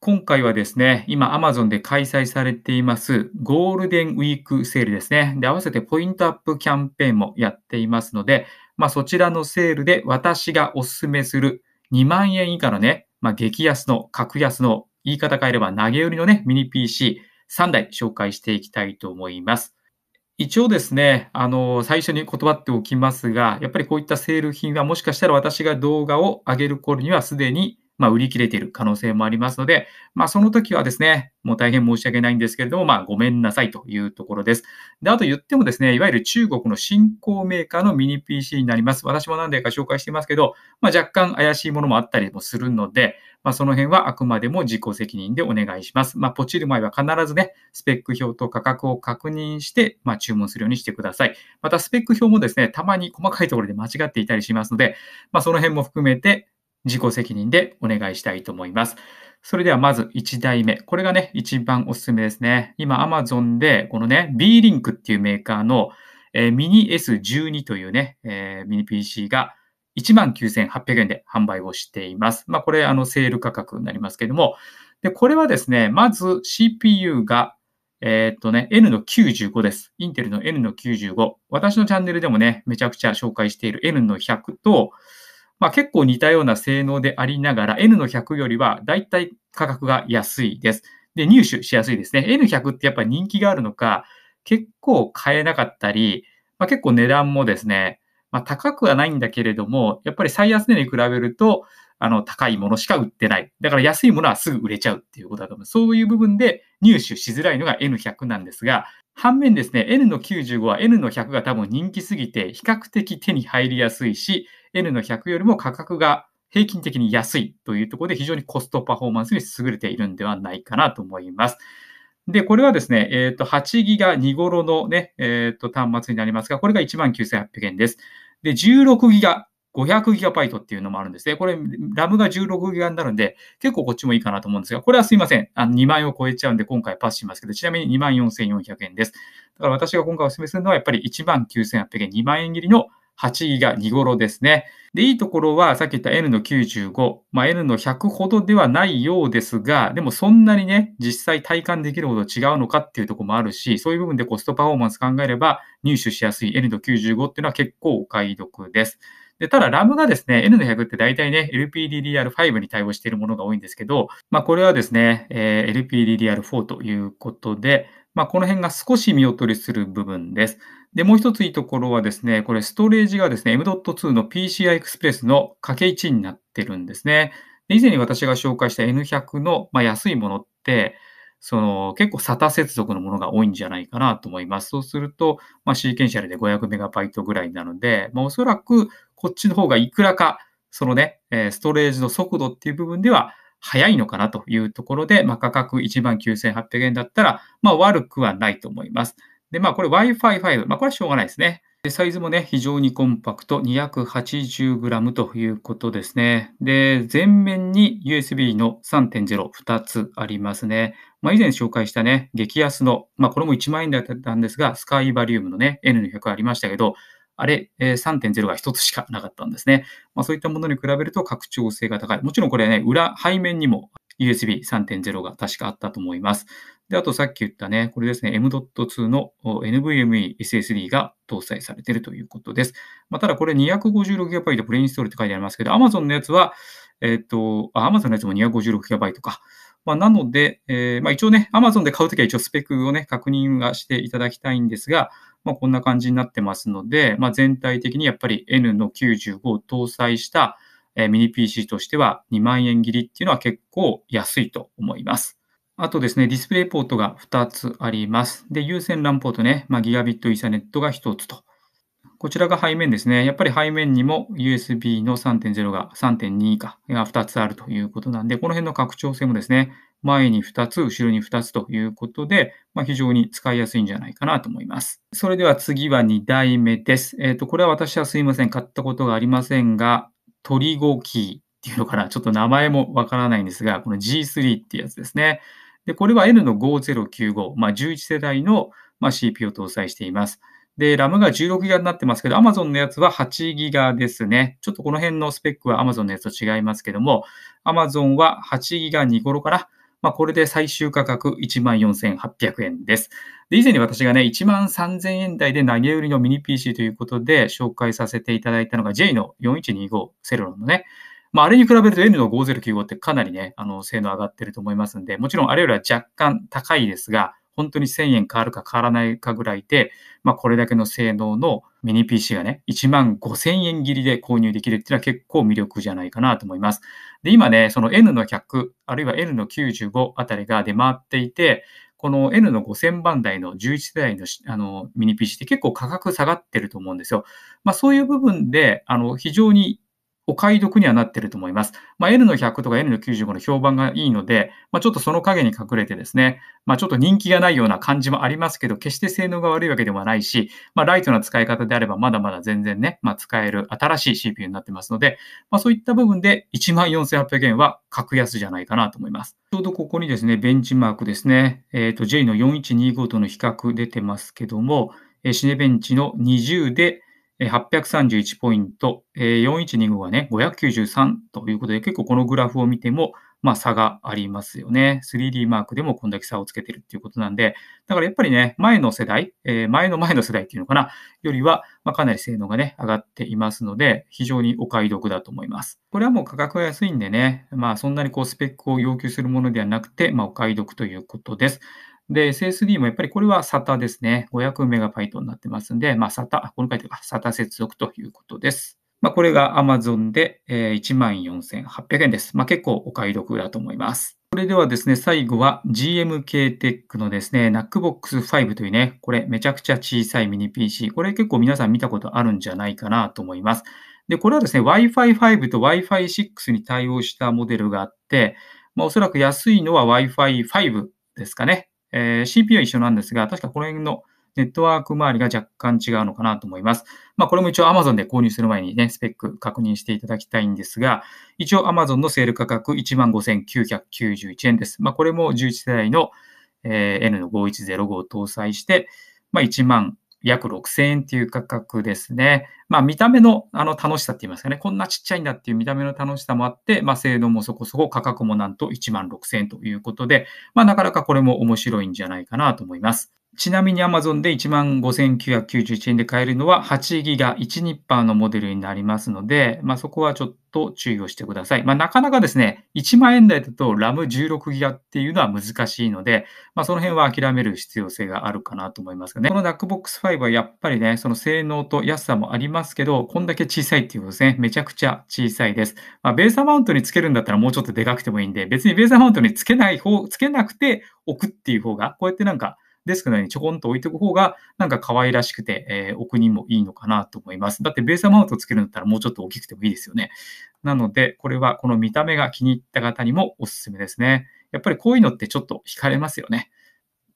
今回はですね、今 Amazon で開催されていますゴールデンウィークセールですね。で、合わせてポイントアップキャンペーンもやっていますので、まあそちらのセールで私がお勧めする2万円以下のね、まあ激安の、格安の言い方変えれば投げ売りのね、ミニ PC3 台紹介していきたいと思います。一応ですね、あの、最初に断っておきますが、やっぱりこういったセール品はもしかしたら私が動画を上げる頃にはすでにまあ、売り切れている可能性もありますので、まあ、その時はですね、もう大変申し訳ないんですけれども、まあ、ごめんなさいというところです。で、あと言ってもですね、いわゆる中国の新興メーカーのミニ PC になります。私も何でか紹介していますけど、まあ、若干怪しいものもあったりもするので、まあ、その辺はあくまでも自己責任でお願いします。まあ、ポチる前は必ずね、スペック表と価格を確認して、まあ、注文するようにしてください。また、スペック表もですね、たまに細かいところで間違っていたりしますので、まあ、その辺も含めて、自己責任でお願いしたいと思います。それではまず1台目。これがね、一番おすすめですね。今 Amazon でこのね、B リンクっていうメーカーの、えー、ミニ S12 というね、えー、ミニ PC が19,800円で販売をしています。まあこれあのセール価格になりますけれども、で、これはですね、まず CPU がえー、っとね、N の95です。インテルの N の95。私のチャンネルでもね、めちゃくちゃ紹介している N の100と、まあ、結構似たような性能でありながら、N100 よりはだいたい価格が安いです。で、入手しやすいですね。N100 ってやっぱり人気があるのか、結構買えなかったり、まあ、結構値段もですね、まあ、高くはないんだけれども、やっぱり最安値に比べると、あの、高いものしか売ってない。だから安いものはすぐ売れちゃうっていうことだと思います。そういう部分で入手しづらいのが N100 なんですが、反面ですね、N の95は N の100が多分人気すぎて比較的手に入りやすいし、N の100よりも価格が平均的に安いというところで非常にコストパフォーマンスに優れているんではないかなと思います。で、これはですね、えー、と、8ギガ2頃のね、えっ、ー、と、端末になりますが、これが19,800円です。で、16ギガ、500GB っていうのもあるんですね。これ、ラムが1 6ギガになるんで、結構こっちもいいかなと思うんですが、これはすいません。あの2万円を超えちゃうんで、今回パスしますけど、ちなみに24,400円です。だから私が今回お勧めするのは、やっぱり19,800円、2万円切りの8位が2頃ですね。で、いいところは、さっき言った N の95、まあ、N の100ほどではないようですが、でもそんなにね、実際体感できるほど違うのかっていうところもあるし、そういう部分でコストパフォーマンス考えれば、入手しやすい N の95っていうのは結構お買い得です。で、ただ、ラムがですね、N の100って大体ね、LPDDR5 に対応しているものが多いんですけど、まあ、これはですね、えー、LPDDR4 ということで、まあ、この辺が少し見劣りする部分です。で、もう一ついいところはですね、これストレージがですね、M.2 の PCI Express の掛け位置になってるんですね。以前に私が紹介した N100 の、まあ、安いものって、その結構 SATA 接続のものが多いんじゃないかなと思います。そうすると、まあ、シーケンシャルで 500MB ぐらいなので、まあ、おそらくこっちの方がいくらか、そのね、ストレージの速度っていう部分では早いのかなというところで、まあ、価格1 9800円だったら、まあ、悪くはないと思います。で、まあこれ Wi-Fi5。まあこれはしょうがないですね。サイズもね、非常にコンパクト。280g ということですね。で、前面に USB の3.0、2つありますね。まあ以前紹介したね、激安の、まあこれも1万円だったんですが、スカイバリウムのね、N100 ありましたけど、あれ、3.0が1つしかなかったんですね。まあ、そういったものに比べると拡張性が高い。もちろんこれね、裏、背面にも USB3.0 が確かあったと思います。で、あとさっき言ったね、これですね、M.2 の NVMe SSD が搭載されているということです。まあ、ただこれ 256GB プレインストールって書いてありますけど、Amazon のやつは、えっ、ー、と、Amazon のやつも 256GB か。まあ、なので、えー、まあ、一応ね、Amazon で買うときは一応スペックをね、確認はしていただきたいんですが、まあ、こんな感じになってますので、まあ、全体的にやっぱり N の95を搭載した、えミニ PC としては2万円切りっていうのは結構安いと思います。あとですね、ディスプレイポートが2つあります。で、有線 LAN ポートね、まあ、ギガビットイーサネットが1つと。こちらが背面ですね。やっぱり背面にも USB の3.0が、3.2か、が2つあるということなんで、この辺の拡張性もですね、前に2つ、後ろに2つということで、まあ、非常に使いやすいんじゃないかなと思います。それでは次は2代目です。えっ、ー、と、これは私はすいません、買ったことがありませんが、トリゴキーっていうのかな、ちょっと名前もわからないんですが、この G3 ってやつですね。で、これは N の5095、まあ、11世代の、まあ、CPU を搭載しています。で、RAM が 16GB になってますけど、Amazon のやつは 8GB ですね。ちょっとこの辺のスペックは Amazon のやつと違いますけども、Amazon は 8GB2 頃から、まあ、これで最終価格14,800円です。で、以前に私がね、13,000円台で投げ売りのミニ PC ということで紹介させていただいたのが J の4125セロロのね、まあ、あれに比べると N の5095ってかなりね、あの、性能上がってると思いますんで、もちろんあれよりは若干高いですが、本当に1000円変わるか変わらないかぐらいで、まあ、これだけの性能のミニ PC がね、1万5000円切りで購入できるっていうのは結構魅力じゃないかなと思います。で、今ね、その N の100、あるいは N の95あたりが出回っていて、この N の5000番台の11世代のあのミニ PC って結構価格下がってると思うんですよ。まあ、そういう部分で、あの、非常にお買い得にはなってると思います。まあ、N の100とか N の95の評判がいいので、まあ、ちょっとその影に隠れてですね、まあ、ちょっと人気がないような感じもありますけど、決して性能が悪いわけではないし、まあ、ライトな使い方であればまだまだ全然ね、まあ、使える新しい CPU になってますので、まあ、そういった部分で14,800円は格安じゃないかなと思います。ちょうどここにですね、ベンチマークですね、えっ、ー、と J の4125との比較出てますけども、シネベンチの20で831ポイント、4125がね、593ということで、結構このグラフを見ても、まあ差がありますよね。3D マークでもこんだけ差をつけてるっていうことなんで、だからやっぱりね、前の世代、え前の前の世代っていうのかな、よりは、まかなり性能がね、上がっていますので、非常にお買い得だと思います。これはもう価格が安いんでね、まあそんなにこうスペックを要求するものではなくて、まあお買い得ということです。で、SSD もやっぱりこれは SATA ですね。500MB になってますんで、まあ、SATA、この書いてあ SATA 接続ということです。まあ、これが Amazon で14,800円です。まあ、結構お買い得だと思います。それではですね、最後は GMK テックのですね、NACBOX5 というね、これめちゃくちゃ小さいミニ PC。これ結構皆さん見たことあるんじゃないかなと思います。で、これはですね、Wi-Fi5 と Wi-Fi6 に対応したモデルがあって、まあ、おそらく安いのは Wi-Fi5 ですかね。えー、CPU は一緒なんですが、確かこの辺のネットワーク周りが若干違うのかなと思います。まあ、これも一応 Amazon で購入する前にね、スペック確認していただきたいんですが、一応 Amazon のセール価格15,991円です。まあ、これも11世代の、えー、N5105 を搭載して、まあ、1万約6000円っていう価格ですね。まあ、見た目のあの楽しさって言いますかね、こんなちっちゃいんだっていう見た目の楽しさもあって、まあ、性能もそこそこ、価格もなんと1万6000円ということで、まあ、なかなかこれも面白いんじゃないかなと思います。ちなみに Amazon で15,991円で買えるのは8ギガ1ニッパーのモデルになりますので、まあ、そこはちょっと注意をしてください。まあ、なかなかですね、1万円台だと RAM16 ギガっていうのは難しいので、まあ、その辺は諦める必要性があるかなと思いますがね。この DuckBox 5はやっぱりね、その性能と安さもありますけど、こんだけ小さいっていうことですね。めちゃくちゃ小さいです。まあ、ベーサマウントにつけるんだったらもうちょっとでかくてもいいんで、別にベースマウントにつけない方、つけなくて置くっていう方が、こうやってなんかデスクの上にちょこんと置いておく方が、なんか可愛らしくて、えー、置くにもいいのかなと思います。だってベースアマウントつけるんだったらもうちょっと大きくてもいいですよね。なので、これはこの見た目が気に入った方にもおすすめですね。やっぱりこういうのってちょっと惹かれますよね。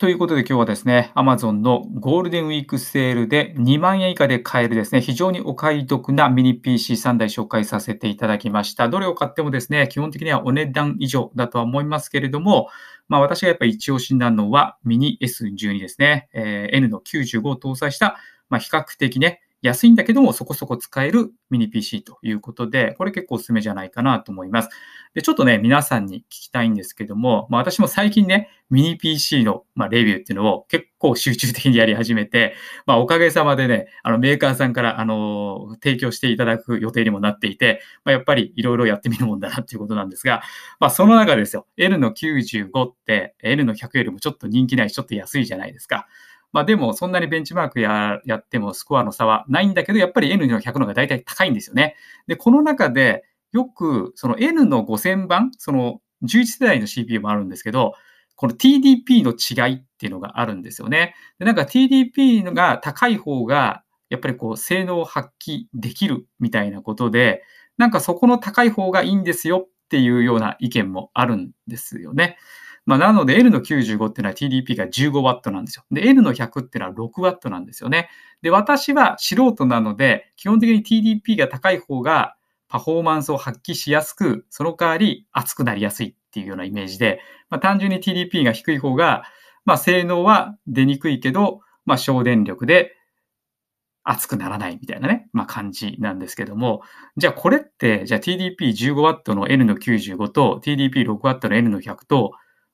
ということで今日はですね、Amazon のゴールデンウィークセールで2万円以下で買えるですね、非常にお買い得なミニ PC3 台紹介させていただきました。どれを買ってもですね、基本的にはお値段以上だとは思いますけれども、まあ私がやっぱり一押しなのはミニ S12 ですね、えー、N の95を搭載した、まあ比較的ね、安いんだけどもそこそこ使えるミニ PC ということで、これ結構おすすめじゃないかなと思います。で、ちょっとね、皆さんに聞きたいんですけども、まあ、私も最近ね、ミニ PC の、まあ、レビューっていうのを結構集中的にやり始めて、まあ、おかげさまでね、あのメーカーさんからあの提供していただく予定にもなっていて、まあ、やっぱりいろいろやってみるもんだなっていうことなんですが、まあ、その中ですよ、L の95って L の100よりもちょっと人気ないし、ちょっと安いじゃないですか。まあでもそんなにベンチマークややってもスコアの差はないんだけど、やっぱり N の100の方が大体高いんですよね。で、この中でよくその N の5000番、その11世代の CPU もあるんですけど、この TDP の違いっていうのがあるんですよね。でなんか TDP が高い方が、やっぱりこう性能を発揮できるみたいなことで、なんかそこの高い方がいいんですよっていうような意見もあるんですよね。まあ、なので L の95っていうのは TDP が 15W なんですよ。で、L の100っていうのは 6W なんですよね。で、私は素人なので、基本的に TDP が高い方がパフォーマンスを発揮しやすく、その代わり熱くなりやすいっていうようなイメージで、まあ、単純に TDP が低い方が、まあ、性能は出にくいけど、まあ、省電力で熱くならないみたいなね、まあ、感じなんですけども、じゃあこれって、じゃあ TDP15W の N の95と TDP6W の N の100と、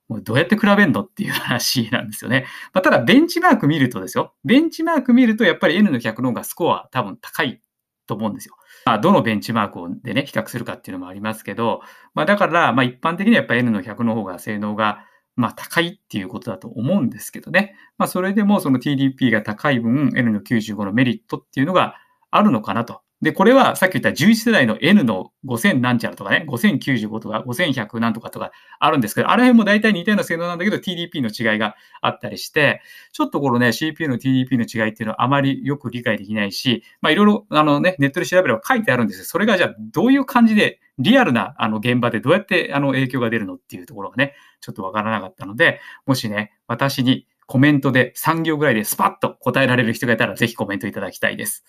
もうどうやって比べんのっていう話なんですよね。まあ、ただ、ベンチマーク見るとですよ。ベンチマーク見ると、やっぱり N の100の方がスコア多分高いと思うんですよ。まあ、どのベンチマークをでね、比較するかっていうのもありますけど、まあ、だから、まあ、一般的にはやっぱり N の100の方が性能がまあ高いっていうことだと思うんですけどね。まあそれでもその TDP が高い分 N の95のメリットっていうのがあるのかなとで、これはさっき言った11世代の N の5000なんちゃらとかね、5095とか5100なんとかとかあるんですけど、あら辺も大体似たような性能なんだけど TDP の違いがあったりして、ちょっとこのね、CPU の TDP の違いっていうのはあまりよく理解できないし、まあいろいろあのね、ネットで調べれば書いてあるんですよ。それがじゃあどういう感じでリアルなあの現場でどうやってあの影響が出るのっていうところがね、ちょっとわからなかったので、もしね、私にコメントで3行ぐらいでスパッと答えられる人がいたら、ぜひコメントいただきたいです。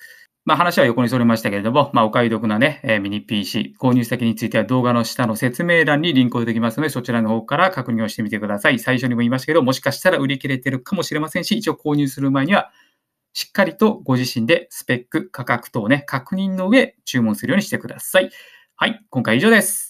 まあ、話は横にそれましたけれども、まあ、お買い得なね、えー、ミニ PC、購入先については動画の下の説明欄にリンクを出てきますので、そちらの方から確認をしてみてください。最初にも言いましたけど、もしかしたら売り切れてるかもしれませんし、一応購入する前には、しっかりとご自身でスペック、価格等をね、確認の上、注文するようにしてください。はい、今回以上です。